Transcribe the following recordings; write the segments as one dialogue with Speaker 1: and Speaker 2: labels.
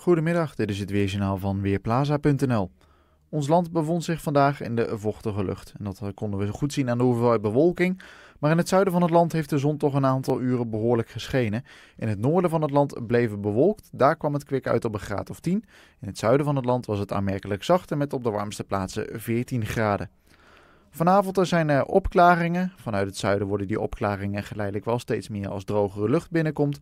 Speaker 1: Goedemiddag, dit is het Weerjournaal van Weerplaza.nl. Ons land bevond zich vandaag in de vochtige lucht. En dat eh, konden we goed zien aan de hoeveelheid bewolking. Maar in het zuiden van het land heeft de zon toch een aantal uren behoorlijk geschenen. In het noorden van het land bleef het bewolkt. Daar kwam het kwik uit op een graad of 10. In het zuiden van het land was het aanmerkelijk zachter met op de warmste plaatsen 14 graden. Vanavond er zijn er eh, opklaringen. Vanuit het zuiden worden die opklaringen geleidelijk wel steeds meer als drogere lucht binnenkomt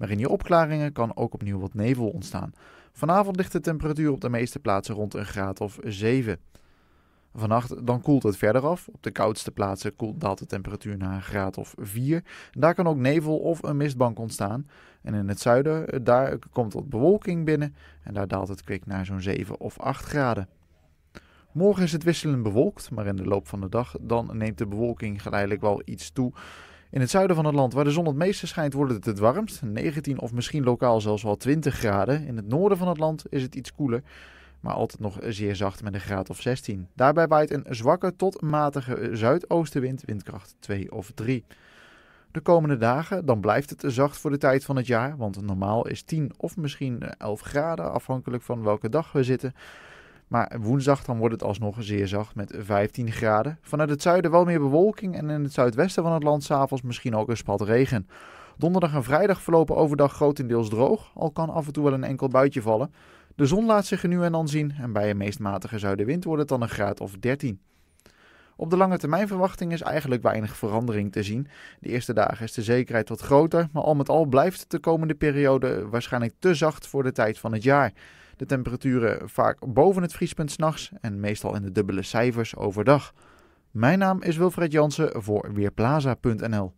Speaker 1: maar in die opklaringen kan ook opnieuw wat nevel ontstaan. Vanavond ligt de temperatuur op de meeste plaatsen rond een graad of 7. Vannacht dan koelt het verder af. Op de koudste plaatsen daalt de temperatuur naar een graad of 4. Daar kan ook nevel of een mistbank ontstaan. En in het zuiden, daar komt wat bewolking binnen en daar daalt het kwik naar zo'n 7 of 8 graden. Morgen is het wisselend bewolkt, maar in de loop van de dag dan neemt de bewolking geleidelijk wel iets toe in het zuiden van het land, waar de zon het meeste schijnt, wordt het het warmst. 19 of misschien lokaal zelfs wel 20 graden. In het noorden van het land is het iets koeler, maar altijd nog zeer zacht met een graad of 16. Daarbij waait een zwakke tot matige zuidoostenwind, windkracht 2 of 3. De komende dagen dan blijft het zacht voor de tijd van het jaar, want normaal is 10 of misschien 11 graden afhankelijk van welke dag we zitten. Maar woensdag dan wordt het alsnog zeer zacht met 15 graden. Vanuit het zuiden wel meer bewolking en in het zuidwesten van het land s'avonds misschien ook een spat regen. Donderdag en vrijdag verlopen overdag grotendeels droog, al kan af en toe wel een enkel buitje vallen. De zon laat zich nu en dan zien en bij een meest matige zuidenwind wordt het dan een graad of 13. Op de lange termijn verwachting is eigenlijk weinig verandering te zien. De eerste dagen is de zekerheid wat groter, maar al met al blijft de komende periode waarschijnlijk te zacht voor de tijd van het jaar. De temperaturen vaak boven het vriespunt s'nachts en meestal in de dubbele cijfers overdag. Mijn naam is Wilfred Jansen voor Weerplaza.nl.